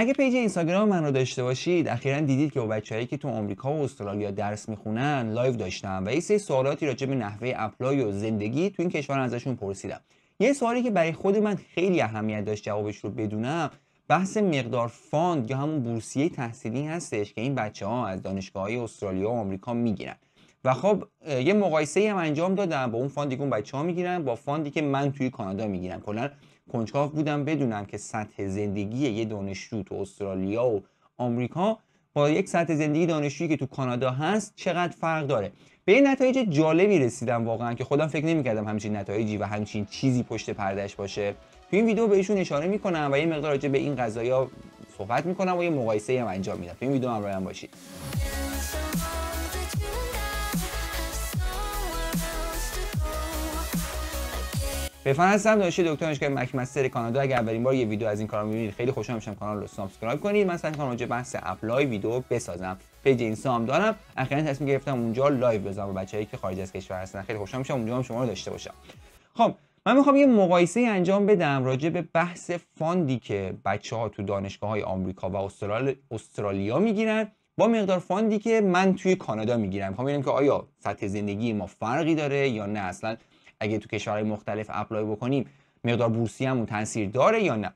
اگه پیج اینستاگرام من رو داشته باشید اخیرا دیدید که با بچههایی که تو آمریکا و استرالیا درس میخونن لایو داشتم و یه سری سوالاتی راجع به نحوه اپلای و زندگی تو این کشور ازشون پرسیدم یه سوالی که برای خود من خیلی اهمیت داشت جوابش رو بدونم بحث مقدار فاند یا همون بورسیه تحصیلی هستش که این بچه ها از دانشگاه های استرالیا و آمریکا میگیرن و خب یه مقایسه هم انجام دادم با اون فاندی که اون بچه ها میگیرن با فاندی که من توی کانادا میگیرم کلا کنجکاو بودم بدونم که سطح زندگی یه دانشجو تو استرالیا و آمریکا با یک سطح زندگی دانشجویی که تو کانادا هست چقدر فرق داره به این نتایج جالبی رسیدم واقعا که خودم فکر نمیکردم همچین نتایجی و همچین چیزی پشت پردش باشه تو این ویدیو بهشون اشاره میکنم و یه مقدار راجع به این ها صحبت میکنم و یه مقایسه هم انجام میدم تو این ویدیو هم باشید به هستم دانشجو دکتر دانشگاه مکمستر کانادا اگر اولین بار یه ویدیو از این کانال می‌بینید خیلی خوشحال میشم کانال رو سابسکرایب کنید من سعی می‌کنم بحث اپلای ویدیو بسازم پیج اینستا دارم اخیراً تصمیم گرفتم اونجا لایو بزنم و بچه‌ای که خارج از کشور هستن خیلی خوشحال میشم اونجا هم شما رو داشته باشم خب من میخوام یه مقایسه انجام بدم راجع به بحث فاندی که بچه ها تو دانشگاه های آمریکا و استرال... استرالیا میگیرن با مقدار فاندی که من توی کانادا میگیرم میخوام ببینم که آیا سطح زندگی ما فرقی داره یا نه اصلا اگه تو کشورهای مختلف اپلای بکنیم مقدار هم تاثیر داره یا نه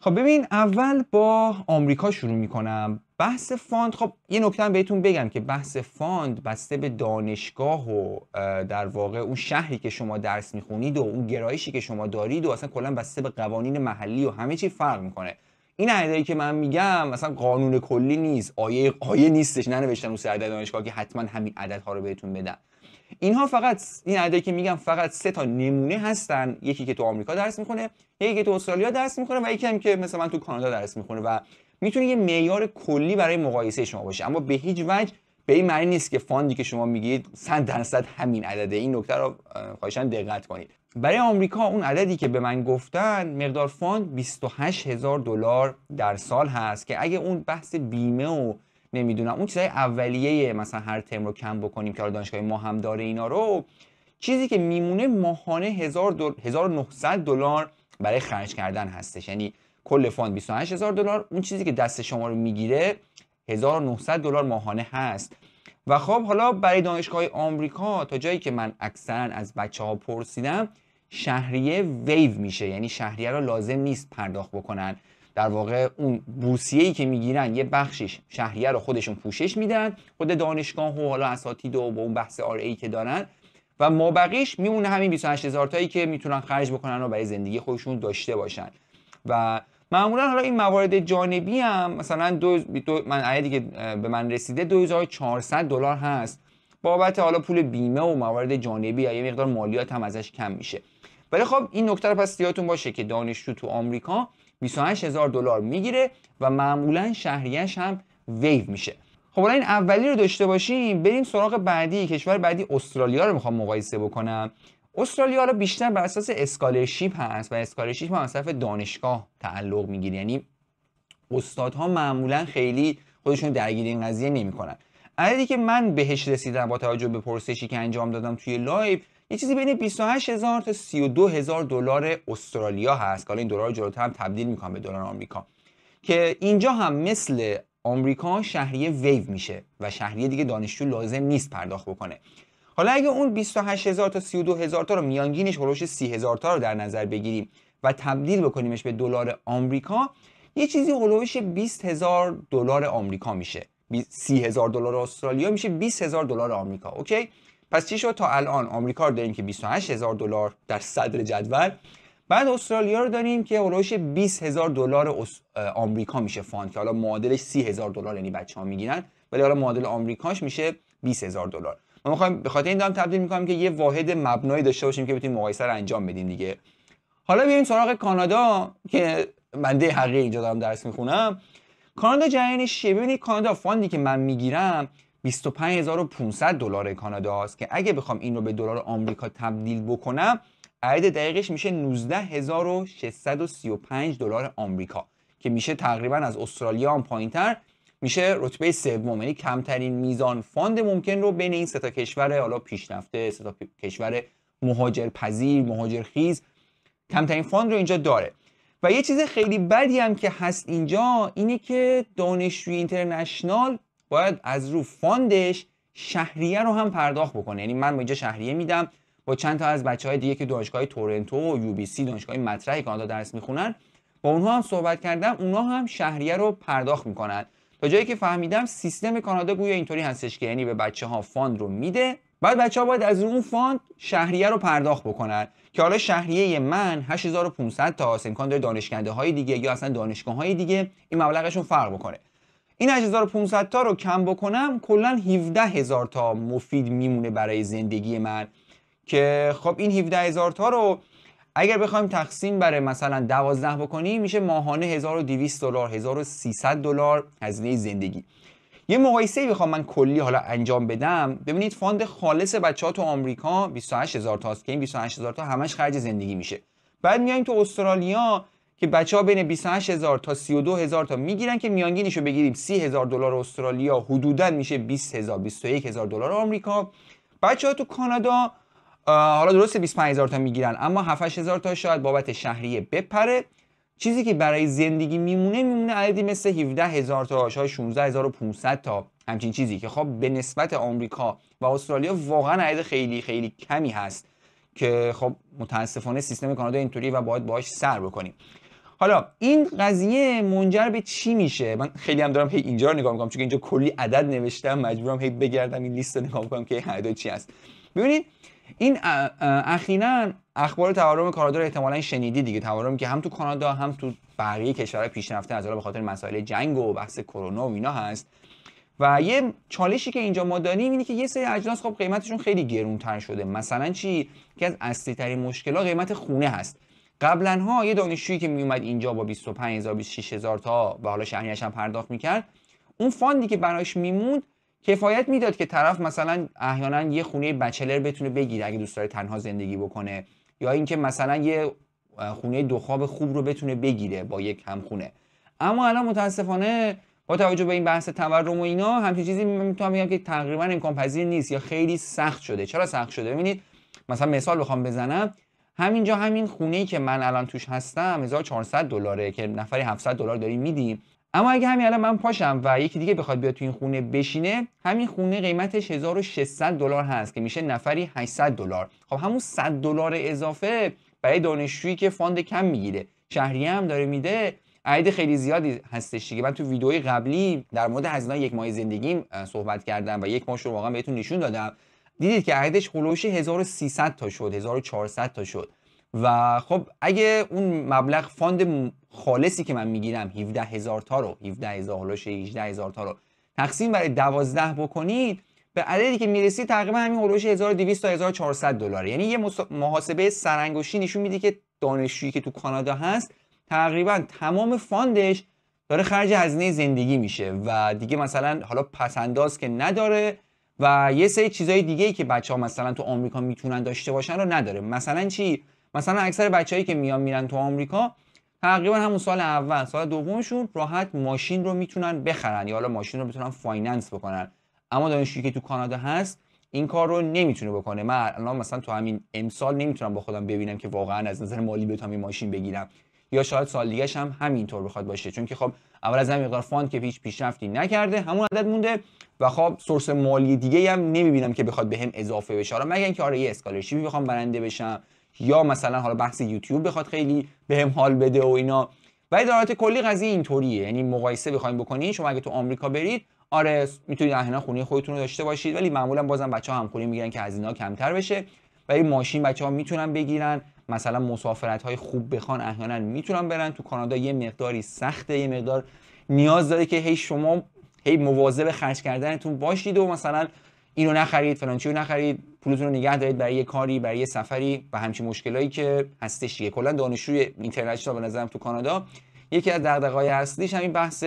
خب ببین اول با آمریکا شروع میکنم بحث فاند خب یه نکته بهتون بگم که بحث فاند بسته به دانشگاه و در واقع اون شهری که شما درس میخونید و اون گرایشی که شما دارید و اصلا کلا بسته به قوانین محلی و همه چی فرق میکنه این عددی که من میگم مثلا قانون کلی نیست آیه آیه نیستش ننوشتن اون سر دانشگاه حتما همین عددها رو بهتون بدن اینها فقط این عددی که میگم فقط سه تا نمونه هستن یکی که تو آمریکا درس میخونه یکی که تو استرالیا درس میخونه و یکی هم که مثلا من تو کانادا درس میخونه و میتونه یه معیار کلی برای مقایسه شما باشه اما به هیچ وجه به این معنی نیست که فاندی که شما میگید 100 درصد همین عدده این نکته رو خواهشان دقت کنید برای آمریکا اون عددی که به من گفتن مقدار فاند 28000 هزار دلار در سال هست که اگه اون بحث بیمه و نمیدونم اون چیزای اولیه مثلا هر ترم رو کم بکنیم که دانشگاه ما هم داره اینا رو چیزی که میمونه ماهانه 1900 دلار برای خرج کردن هستش یعنی کل فاند 28000 دلار اون چیزی که دست شما رو میگیره 1900 دلار ماهانه هست و خب حالا برای دانشگاه آمریکا تا جایی که من اکثرا از بچه ها پرسیدم شهریه ویو میشه یعنی شهریه رو لازم نیست پرداخت بکنن در واقع اون بوسیه‌ای که میگیرن یه بخشش شهریه رو خودشون پوشش میدن خود دانشگاه و حالا اساتید و با اون بحث آر ای که دارن و ما بقیش میمونه همین 28 هزار تایی که میتونن خرج بکنن و برای زندگی خودشون داشته باشن و معمولا حالا این موارد جانبی هم مثلا دو, من عیدی که به من رسیده 2400 دلار هست بابت حالا پول بیمه و موارد جانبی یا یه مقدار مالیات هم ازش کم میشه ولی خب این نکته رو پس یادتون باشه که دانشجو تو آمریکا 28 هزار دلار میگیره و معمولا شهریش هم ویو میشه خب حالا این اولی رو داشته باشیم بریم سراغ بعدی کشور بعدی استرالیا رو میخوام مقایسه بکنم استرالیا رو بیشتر بر اساس اسکالرشیپ هست و اسکالرشیپ هم از دانشگاه تعلق میگیره یعنی استادها معمولا خیلی خودشون درگیر این قضیه نمیکنن عددی که من بهش رسیدم با توجه به پرسشی که انجام دادم توی لایو یه چیزی بین 28 هزار تا 32 هزار دلار استرالیا هست که این دلار رو هم تبدیل میکنم به دلار آمریکا که اینجا هم مثل آمریکا شهریه ویو میشه و شهریه دیگه دانشجو لازم نیست پرداخت بکنه حالا اگه اون 28 هزار تا 32 هزار تا رو میانگینش هلوش 30 هزار تا رو در نظر بگیریم و تبدیل بکنیمش به دلار آمریکا یه چیزی هلوش 20 هزار دلار آمریکا میشه 30 هزار دلار استرالیا میشه 20 هزار دلار آمریکا اوکی پس چی شد تا الان آمریکا رو داریم که 28 هزار دلار در صدر جدول بعد استرالیا رو داریم که هولوش 20 هزار دلار آمریکا میشه فاند که حالا معادلش 30 هزار دلار یعنی بچه ها میگیرن ولی حالا معادل آمریکاش میشه 20 هزار دلار ما میخوایم به خاطر این دام تبدیل میکنم که یه واحد مبنایی داشته باشیم که بتونیم مقایسه رو انجام بدیم دیگه حالا بیایم سراغ کانادا که بنده حقیقی اینجا دارم درس میخونم کانادا جریانش چیه ببینید کانادا فاندی که من میگیرم 25500 دلار کانادا است که اگه بخوام این رو به دلار آمریکا تبدیل بکنم عدد دقیقش میشه 19635 دلار آمریکا که میشه تقریبا از استرالیا هم پایینتر میشه رتبه سوم یعنی کمترین میزان فاند ممکن رو بین این سه تا کشور حالا پیشرفته سه تا مهاجر پذیر، مهاجرپذیر خیز کمترین فاند رو اینجا داره و یه چیز خیلی بدی هم که هست اینجا اینه که دانشجوی اینترنشنال باید از رو فاندش شهریه رو هم پرداخت بکنه یعنی من با اینجا شهریه میدم با چند تا از بچه های دیگه که دانشگاه تورنتو و یو بی سی دانشگاه مطرح کانادا درس میخونن با اونها هم صحبت کردم اونها هم شهریه رو پرداخت میکنن تا جایی که فهمیدم سیستم کانادا گویا اینطوری هستش که یعنی به بچه ها فاند رو میده بعد بچه ها باید از اون فاند شهریه رو پرداخت بکنن که حالا شهریه من 8500 تا امکان داره دانشکده های دیگه یا اصلا دانشگاه های دیگه این مبلغشون فرق بکنه این 8500 تا رو کم بکنم کلا هزار تا مفید میمونه برای زندگی من که خب این هزار تا رو اگر بخوایم تقسیم بر مثلا 12 بکنیم میشه ماهانه 1200 دلار 1300 دلار هزینه زندگی یه مقایسه بخوام من کلی حالا انجام بدم ببینید فاند خالص بچه ها تو آمریکا 28000 است که این 28000 تا همش خرج زندگی میشه بعد میایم تو استرالیا که بچه ها بین 28 هزار تا 32 هزار تا میگیرن که میانگینش رو بگیریم 30 هزار دلار استرالیا حدودا میشه 20 هزار 21 هزار دلار آمریکا بچه ها تو کانادا حالا درسته 25 هزار تا میگیرن اما 7 هزار تا شاید بابت شهریه بپره چیزی که برای زندگی میمونه میمونه عددی مثل 17 هزار تا شاید 500 تا همچین چیزی که خب به نسبت آمریکا و استرالیا واقعا عدد خیلی خیلی کمی هست که خب متاسفانه سیستم کانادا اینطوری و باید باهاش سر بکنیم حالا این قضیه منجر به چی میشه من خیلی هم دارم هی اینجا رو نگاه میکنم چون اینجا کلی عدد نوشتم مجبورم هی بگردم این لیست رو نگاه میکنم که اعداد چی هست ببینید این اخیرا اخبار تورم کانادا رو احتمالا شنیدی دیگه تورمی که هم تو کانادا هم تو بقیه کشورهای پیشرفته از به خاطر مسائل جنگ و بحث کرونا و اینا هست و یه چالشی که اینجا ما داریم اینه که یه سری اجناس خب قیمتشون خیلی گرونتر شده مثلا چی که از اصلی ترین مشکلات قیمت خونه هست قبلا ها یه دانشجویی که میومد اینجا با 25000 26000 تا و حالا شهریش هم پرداخت میکرد اون فاندی که براش میموند کفایت میداد که طرف مثلا احیانا یه خونه بچلر بتونه بگیره اگه دوست داره تنها زندگی بکنه یا اینکه مثلا یه خونه خواب خوب رو بتونه بگیره با یک خونه. اما الان متاسفانه با توجه به این بحث تورم و اینا همچین چیزی میتونم بگم که تقریبا امکان پذیر نیست یا خیلی سخت شده چرا سخت شده ببینید مثلا مثال بخوام بزنم همینجا همین خونه ای که من الان توش هستم 1400 دلاره که نفری 700 دلار داریم میدیم اما اگه همین الان من پاشم و یکی دیگه بخواد بیاد تو این خونه بشینه همین خونه قیمتش 1600 دلار هست که میشه نفری 800 دلار خب همون 100 دلار اضافه برای دانشجویی که فاند کم میگیره شهریه هم داره میده عید خیلی زیادی هستش دیگه من تو ویدیوی قبلی در مورد هزینه یک ماه زندگیم صحبت کردم و یک ماه رو واقعا بهتون نشون دادم دیدید که عهدش هلوش 1300 تا شد 1400 تا شد و خب اگه اون مبلغ فاند خالصی که من میگیرم 17 هزار تا رو 17 تا رو تقسیم برای 12 بکنید به عددی که میرسی تقریبا همین هلوش 1200 تا 1400 دلار یعنی یه محاسبه سرانگشتی نشون میده که دانشجویی که تو کانادا هست تقریبا تمام فاندش داره خرج هزینه زندگی میشه و دیگه مثلا حالا پسنداز که نداره و یه سری چیزای دیگه ای که بچه ها مثلا تو آمریکا میتونن داشته باشن رو نداره مثلا چی مثلا اکثر بچههایی که میان میرن تو آمریکا تقریبا همون سال اول سال دومشون راحت ماشین رو میتونن بخرن یا حالا ماشین رو میتونن فایننس بکنن اما دانشجویی که تو کانادا هست این کار رو نمیتونه بکنه من الان مثلا تو همین امسال نمیتونم با خودم ببینم که واقعا از نظر مالی بتونم این ماشین بگیرم یا شاید سال دیگه هم همینطور بخواد باشه چون که خب اول از همه مقدار فاند که هیچ پیشرفتی نکرده همون عدد مونده و خب سورس مالی دیگه هم نمیبینم که بخواد بهم به اضافه بشه حالا مگه اینکه آره یه اسکالرشیپ بخوام برنده بشم یا مثلا حالا بحث یوتیوب بخواد خیلی بهم به حال بده و اینا ولی در کلی قضیه اینطوریه یعنی مقایسه بخوایم بکنین شما اگه تو آمریکا برید آره میتونید احنا خونه خودتون رو داشته باشید ولی معمولا بازم بچه ها خونه میگیرن که از اینا کمتر بشه ولی ماشین بچه ها میتونن بگیرن مثلا مسافرت های خوب بخوان احیانا میتونن برن تو کانادا یه مقداری سخته یه مقدار نیاز داره که هی شما هی مواظب خرج کردنتون باشید و مثلا اینو نخرید فلان چیو نخرید پولتون رو نگه دارید برای یه کاری برای یه سفری و همچین مشکلایی که هستش دیگه کلا دانشجوی اینترنشنال به نظرم تو کانادا یکی از دغدغه‌های اصلیش همین بحث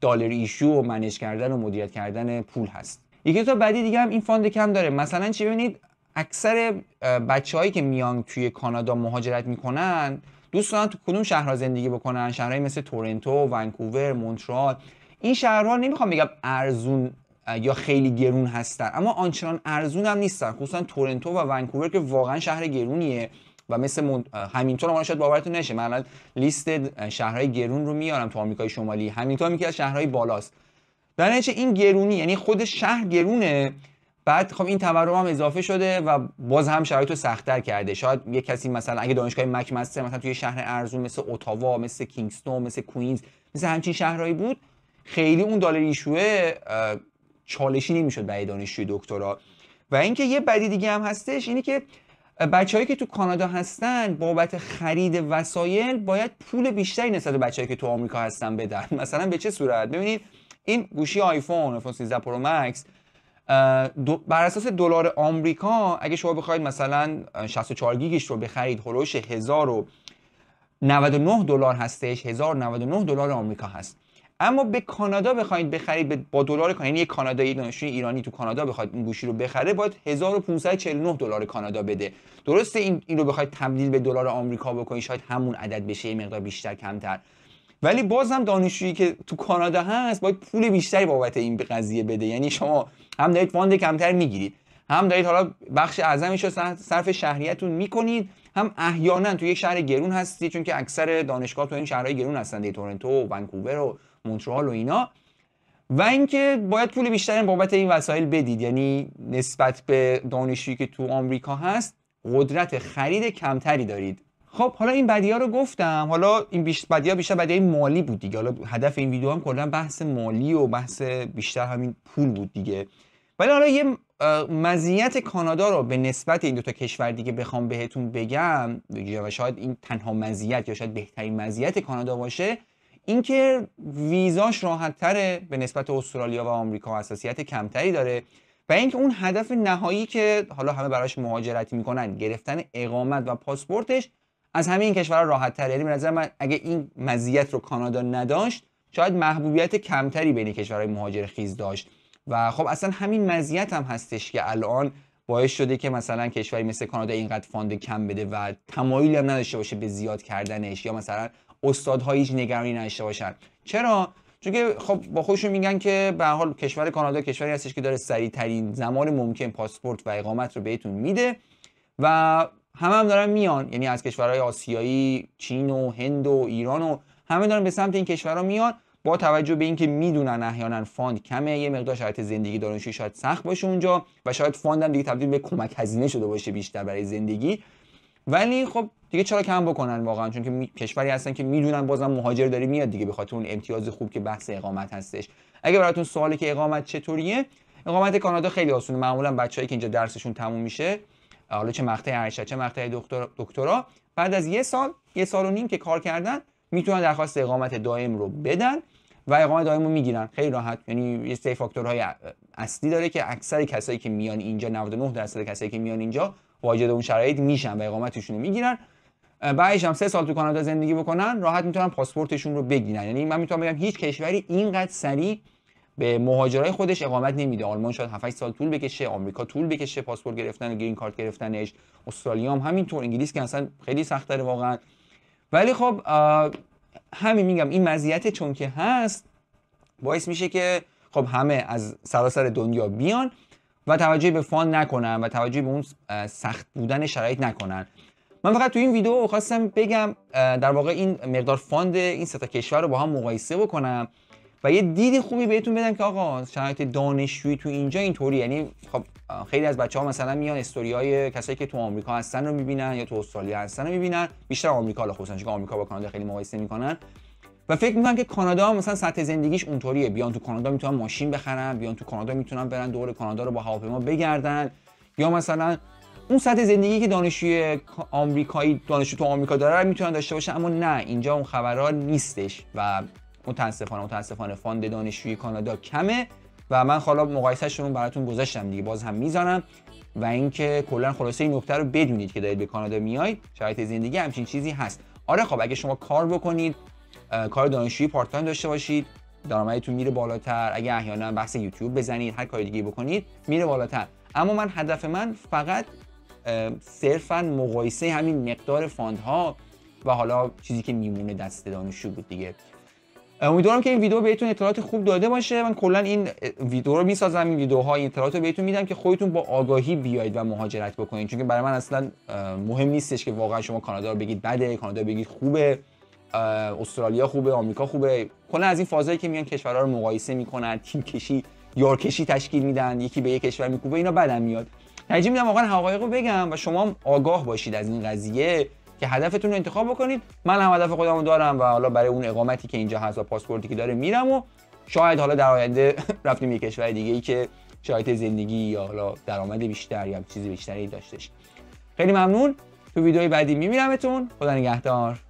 دلار ایشو و منش کردن و مدیریت کردن پول هست یکی تا بعدی دیگه هم این فاند کم داره مثلا چی ببینید اکثر بچه هایی که میان توی کانادا مهاجرت میکنن دوست دارن تو کدوم شهرها زندگی بکنن شهرهای مثل تورنتو، ونکوور، مونترال این شهرها نمیخوام بگم ارزون یا خیلی گرون هستن اما آنچنان ارزون هم نیستن خصوصا تورنتو و ونکوور که واقعا شهر گرونیه و مثل همینطور هم شاید باورتون نشه من لیست شهرهای گرون رو میارم تو آمریکای شمالی همینطور هم شهرهای بالاست در این گرونی یعنی خود شهر گرونه بعد خب این تورم هم اضافه شده و باز هم شرایط رو سختتر کرده شاید یه کسی مثلا اگه دانشگاه مک مثلا توی شهر ارزون مثل اتاوا مثل کینگستون مثل کوینز مثل همچین شهرهایی بود خیلی اون دلار ایشوه چالشی نمیشد برای دانشجوی دکترا و اینکه یه بدی دیگه هم هستش اینی که بچههایی که تو کانادا هستن بابت خرید وسایل باید پول بیشتری نسبت به بچههایی که تو آمریکا هستن بدن مثلا به چه صورت ببینید این گوشی آیفون آیفون 13 پرو مکس بر اساس دلار آمریکا اگه شما بخواید مثلا 64 گیگش رو بخرید هلوش 1099 دلار هستش 1099 دلار آمریکا هست اما به کانادا بخواید بخرید با دلار کانادا یعنی کانادایی دانشجوی ایرانی تو کانادا بخواید این گوشی رو بخره باید 1549 دلار کانادا بده درسته این, این رو بخواید تبدیل به دلار آمریکا بکنید شاید همون عدد بشه یه مقدار بیشتر کمتر ولی بازم دانشجویی که تو کانادا هست باید پول بیشتری بابت این قضیه بده یعنی شما هم دارید فاند کمتر میگیرید هم دارید حالا بخش اعظمش رو صرف شهریتون میکنید هم احیانا تو یک شهر گرون هستید چون که اکثر دانشگاه تو این شهرهای گرون هستند دی تورنتو و ونکوور و مونترال و اینا و اینکه باید پول بیشتری بابت این وسایل بدید یعنی نسبت به دانشجویی که تو آمریکا هست قدرت خرید کمتری دارید خب حالا این ها رو گفتم حالا این بیشتر بدیا بیشتر بدی مالی بود دیگه حالا هدف این ویدیو هم کلا بحث مالی و بحث بیشتر همین پول بود دیگه ولی حالا یه مزیت کانادا رو به نسبت این دو تا کشور دیگه بخوام بهتون بگم و شاید این تنها مزیت یا شاید بهترین مزیت کانادا باشه اینکه ویزاش تره به نسبت استرالیا و آمریکا حساسیت کمتری داره و اینکه اون هدف نهایی که حالا همه براش مهاجرت میکنن گرفتن اقامت و پاسپورتش از همه این کشورها راحت تره یعنی به من اگه این مزیت رو کانادا نداشت شاید محبوبیت کمتری بین کشورهای مهاجر خیز داشت و خب اصلا همین مزیت هم هستش که الان باعث شده که مثلا کشوری مثل کانادا اینقدر فاند کم بده و تمایلی هم نداشته باشه به زیاد کردنش یا مثلا استادها هیچ نگرانی نداشته باشن چرا چون که خب با خودشون میگن که به حال کشور کانادا کشوری هستش که داره ترین زمان ممکن پاسپورت و اقامت رو بهتون میده و همه هم دارن میان یعنی از کشورهای آسیایی چین و هند و ایران و همه دارن به سمت این کشورها میان با توجه به اینکه میدونن احیانا فاند کمه یه مقدار شرایط زندگی دانشجو شاید سخت باشه اونجا و شاید فاند هم دیگه تبدیل به کمک هزینه شده باشه بیشتر برای زندگی ولی خب دیگه چرا کم بکنن واقعا چون که می... کشوری هستن که میدونن بازم مهاجر داری میاد دیگه به خاطر اون امتیاز خوب که بحث اقامت هستش اگه براتون سوالی که اقامت چطوریه اقامت کانادا خیلی آسونه معمولا بچه‌ای که اینجا درسشون تموم میشه حالا چه مقطع ارشد چه مقطع دکترا بعد از یه سال یه سال و نیم که کار کردن میتونن درخواست اقامت دائم رو بدن و اقامت دائم رو میگیرن خیلی راحت یعنی یه سری فاکتورهای اصلی داره که اکثر کسایی که میان اینجا 99 درصد کسایی که میان اینجا واجد اون شرایط میشن و اقامتشون رو میگیرن بعدش هم سه سال تو کانادا زندگی بکنن راحت میتونن پاسپورتشون رو بگیرن یعنی من میتونم بگم هیچ کشوری اینقدر سریع به مهاجرای خودش اقامت نمیده آلمان شاید 7 سال طول بکشه آمریکا طول بکشه پاسپورت گرفتن و گرین کارت گرفتنش استرالیا هم همینطور انگلیس که اصلا خیلی سخت واقعا ولی خب همین میگم این مزیت چون که هست باعث میشه که خب همه از سراسر دنیا بیان و توجه به فان نکنن و توجه به اون سخت بودن شرایط نکنن من فقط تو این ویدیو خواستم بگم در واقع این مقدار فاند این سه کشور رو با هم مقایسه بکنم و یه دید خوبی بهتون بدم که آقا شرایط دانشجویی تو اینجا اینطوری یعنی خب خیلی از بچه ها مثلا میان استوری های کسایی که تو آمریکا هستن رو میبینن یا تو استرالیا هستن رو میبینن بیشتر آمریکا رو خصوصا چون آمریکا با کانادا خیلی مقایسه میکنن و فکر میکنم که کانادا مثلا سطح زندگیش اونطوریه بیان تو کانادا میتونن ماشین بخرن بیان تو کانادا میتونن برن دور کانادا رو با هواپیما بگردن یا مثلا اون سطح زندگی که دانشجوی آمریکایی دانشجو تو آمریکا داره داشته باشن اما نه اینجا اون خبرها نیستش و متاسفانه متاسفانه فاند دانشجوی کانادا کمه و من حالا مقایسه رو براتون گذاشتم دیگه باز هم میذارم و اینکه کلا خلاصه این نکته رو بدونید که دارید به کانادا میایید شرایط زندگی همچین چیزی هست آره خب اگه شما کار بکنید کار دانشجویی پارت داشته باشید درآمدتون میره بالاتر اگه احیانا بحث یوتیوب بزنید هر کاری دیگه بکنید میره بالاتر اما من هدف من فقط صرفا مقایسه همین مقدار فاندها و حالا چیزی که میمونه دست دانشجو بود دیگه امیدوارم که این ویدیو بهتون اطلاعات خوب داده باشه من کلا این ویدیو رو میسازم این ویدیوها اطلاعات رو بهتون میدم که خودتون با آگاهی بیاید و مهاجرت بکنید چون برای من اصلا مهم نیستش که واقعا شما کانادا رو بگید بده کانادا بگید خوبه استرالیا خوبه آمریکا خوبه کلا از این فازایی که میان کشورها رو مقایسه میکنن تیم کشی یارکشی تشکیل میدن یکی به یک کشور میکوبه اینا بدم میاد ترجیح میدم واقعا حقایق رو بگم و شما آگاه باشید از این قضیه که هدفتون رو انتخاب بکنید من هم هدف خودم رو دارم و حالا برای اون اقامتی که اینجا هست و پاسپورتی که داره میرم و شاید حالا در آینده رفتیم یه کشور دیگه ای که شرایط زندگی یا حالا درآمد بیشتر یا چیزی بیشتری داشتش خیلی ممنون تو ویدیوی بعدی میبینمتون خدا نگهدار